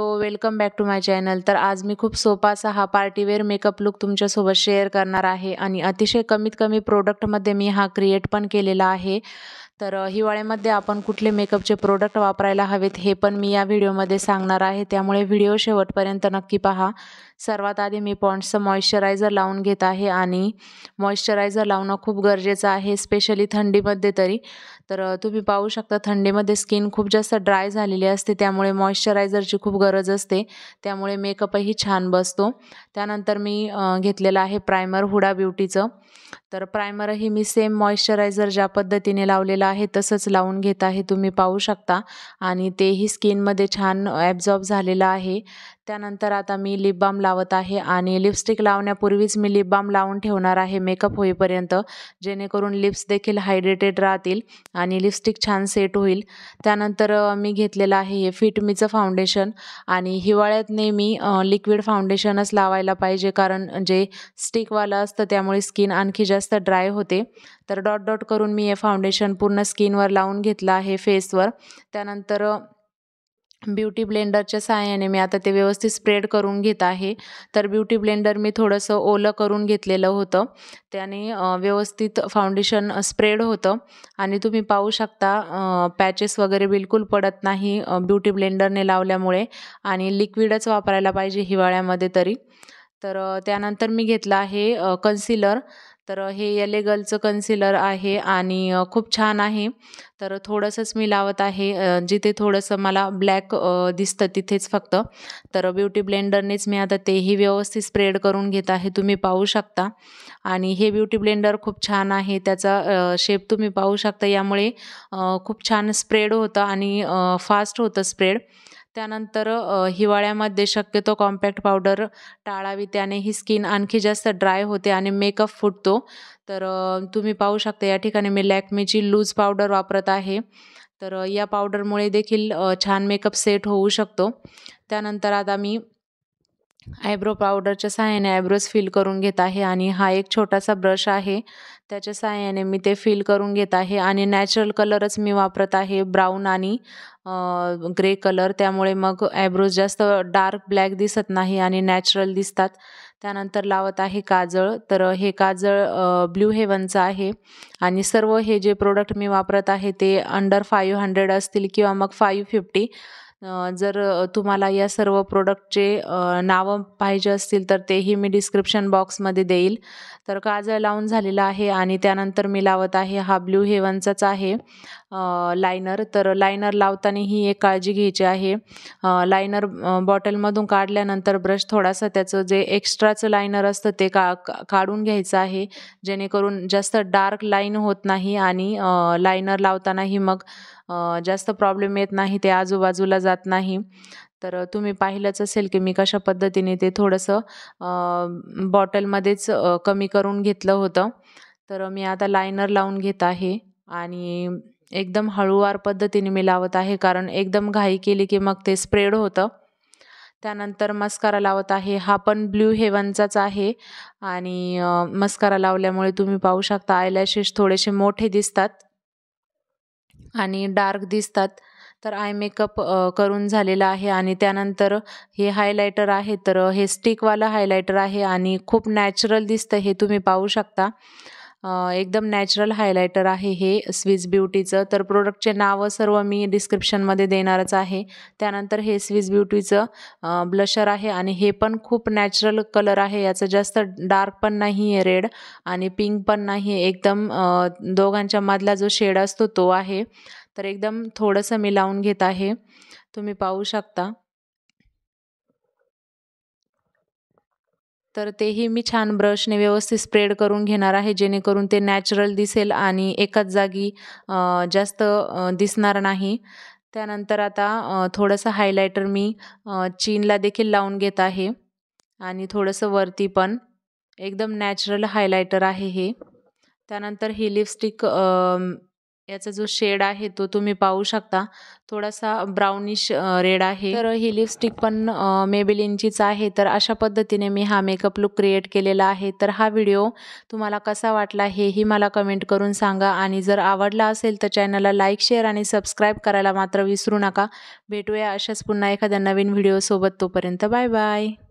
हो welcome back to my channel तर आज मी खूप सोपा असा हा पार्टीवेअर मेकअप लुक तुमच्यासोबत शेअर करणार आहे आणि अतिशय कमीत कमी प्रोडक्टमध्ये मी हा क्रिएट पण केलेला आहे तर हिवाळ्यामध्ये आपण कुठले मेकअपचे प्रोडक्ट वापरायला हवेत हे पण मी या व्हिडिओमध्ये सांगणार आहे त्यामुळे व्हिडिओ शेवटपर्यंत नक्की पहा सर्वात आधी मी पॉन्ट्सचं मॉइश्चरायझर लावून घेत आहे आणि मॉइश्चरायझर लावणं खूप गरजेचं आहे स्पेशली थंडीमध्ये तरी तर तुम्ही पाहू शकता थंडीमध्ये स्किन खूप जास्त ड्राय झालेली असते त्यामुळे मॉइश्चरायझरची खूप गरज असते त्यामुळे मेकअपही छान बसतो त्यानंतर मी घेतलेला आहे प्रायमर हुडा ब्युटीचं तर प्रायमरही मी सेम मॉइश्चरायझर ज्या पद्धतीने लावलेला आहे तसंच लावून घेत आहे तुम्ही पाहू शकता आणि तेही स्किनमध्ये छान ॲब्झॉर्ब झालेलं आहे त्यानंतर आता मी लिप बाम लावत आहे आणि लिपस्टिक लावण्यापूर्वीच मी लिप बाम लावून ठेवणार आहे मेकअप होईपर्यंत जेणेकरून लिप्स देखील हायड्रेटेड राहतील आणि लिपस्टिक छान सेट होईल त्यानंतर मी घेतलेलं आहे हे फिटमीचं फाउंडेशन आणि हिवाळ्यात नेहमी लिक्विड फाउंडेशनच लावायला पाहिजे कारण जे स्टिकवालं असतं त्यामुळे स्किन आणखी जास्त ड्राय होते तर डॉट डॉट करून मी हे फाउंडेशन पूर्ण पूर्ण स्किनवर लावून घेतला आहे फेसवर त्यानंतर ब्युटी ब्लेंडरच्या सहाय्याने मी आता ते व्यवस्थित स्प्रेड करून घेत आहे तर ब्युटी ब्लेंडर मी थोडंसं ओलं करून घेतलेलं होतं त्याने व्यवस्थित फाउंडेशन स्प्रेड होतं आणि तुम्ही पाहू शकता पॅचेस वगैरे बिलकुल पडत नाही ब्युटी ब्लेंडरने लावल्यामुळे आणि लिक्विडच वापरायला पाहिजे हिवाळ्यामध्ये तरी तर त्यानंतर मी घेतला आहे कन्सिलर तर हे यले गर्लचं कन्सिलर आहे आणि खूप छान आहे तर थोडंसंच मी लावत आहे जिथे थोडंसं मला ब्लॅक दिसतं तिथेच फक्त तर ब्युटी ब्लेंडरनेच मी आता तेही व्यवस्थित स्प्रेड करून घेत आहे तुम्ही पाहू शकता आणि हे ब्युटी ब्लेंडर खूप छान आहे त्याचा शेप तुम्ही पाहू शकता यामुळे खूप छान स्प्रेड होतं आणि फास्ट होतं स्प्रेड त्यानंतर हिवाळ्यामध्ये शक्यतो कॉम्पॅक्ट पावडर टाळावी त्याने ही स्किन आणखी जास्त ड्राय होते आणि मेकअप फुटतो तर तुम्ही पाहू शकता या ठिकाणी मी लॅक्मेची लूज पावडर वापरत आहे तर या पावडरमुळे देखील छान मेकअप सेट होऊ शकतो त्यानंतर आता मी आयब्रो पावडरच्या सहाय्याने आयब्रोज फिल करून घेत आहे आणि हा एक छोटासा ब्रश आहे त्याच्या सहाय्याने मी ते फिल करून घेत आहे आणि नॅचरल कलरच मी वापरत आहे ब्राऊन आणि ग्रे कलर त्यामुळे मग आयब्रोज जास्त डार्क ब्लॅक दिसत नाही आणि नॅचरल दिसतात त्यानंतर लावत आहे काजळ तर हे काजळ ब्ल्यू हेवनचं आहे आणि सर्व हे जे प्रोडक्ट मी वापरत आहे ते अंडर फाईव्ह हंड्रेड असतील किंवा मग फाईव्ह फिफ्टी जर तुम्हाला या सर्व प्रोडक्टचे नावं पाहिजे असतील तर तेही मी डिस्क्रिप्शन बॉक्समध्ये देईल तर काजळ लावून झालेला आहे आणि त्यानंतर मी लावत आहे हा ब्ल्यू हेवनचाच आहे लायनर तर लायनर लावताना ही एक काळजी घ्यायची आहे लायनर बॉटलमधून काढल्यानंतर ब्रश थोडासा त्याचं जे एक्स्ट्राचं लायनर असतं ते का काढून घ्यायचं आहे जेणेकरून जास्त डार्क लाईन होत नाही आणि लायनर लावतानाही मग जास्त प्रॉब्लेम येत नाही ते आजूबाजूला जात नाही तर तुम्ही पाहिलंच असेल की मी कशा पद्धतीने ते थोडंसं बॉटलमध्येच कमी करून घेतलं होतं तर मी आता लायनर लावून घेत आहे आणि एकदम हळूवार पद्धतीने मी लावत आहे कारण एकदम घाई केली की मग ते स्प्रेड होतं त्यानंतर मस्कारा लावत आहे हा पण ब्ल्यू हेवनचाच आहे आणि मस्कारा लावल्यामुळे तुम्ही पाहू शकता आयलॅशेस थोडेसे मोठे दिसतात आणि डार्क दिसतात तर आय मेकअप करून झालेला आहे आणि त्यानंतर हे हायलायटर आहे तर हे स्टिकवालं हायलायटर आहे आणि खूप नॅचरल दिसतं हे तुम्ही पाहू शकता एकदम नॅचरल हायलायटर आहे हे स्विस ब्युटीचं तर प्रोडक्टचे नावं सर्व मी डिस्क्रिप्शनमध्ये देणारच आहे त्यानंतर हे स्विस ब्युटीचं ब्लशर आहे आणि हे पण खूप नॅचरल कलर आहे याचं जास्त डार्क पण नाही आहे रेड आणि पिंक पण नाही आहे एकदम दोघांच्या मधला जो शेड असतो तो आहे तर एकदम थोडंसं मी लावून घेत आहे तुम्ही पाहू शकता तर तेही मी छान ब्रशने व्यवस्थित स्प्रेड करून घेणार आहे जेणेकरून ते नॅचरल दिसेल आणि एकाच जागी जास्त दिसणार नाही त्यानंतर आता थोडंसं हायलायटर मी चीनला देखील लावून घेत आहे आणि थोडंसं वरती पण एकदम नॅचरल हायलायटर आहे हे त्यानंतर ही लिपस्टिक याचा जो शेड आहे तो तुम्ही पाहू शकता थोडासा ब्राउनिश रेड आहे तर ही लिपस्टिक पण मेबिलिनचीच आहे तर अशा पद्धतीने मी हा मेकअप लुक क्रिएट केलेला आहे तर हा व्हिडिओ तुम्हाला कसा वाटला हेही मला कमेंट करून सांगा आणि जर आवडला असेल तर चॅनलला लाईक शेअर आणि सबस्क्राईब करायला मात्र विसरू नका भेटूया अशाच पुन्हा एखाद्या नवीन व्हिडिओसोबत तोपर्यंत बाय बाय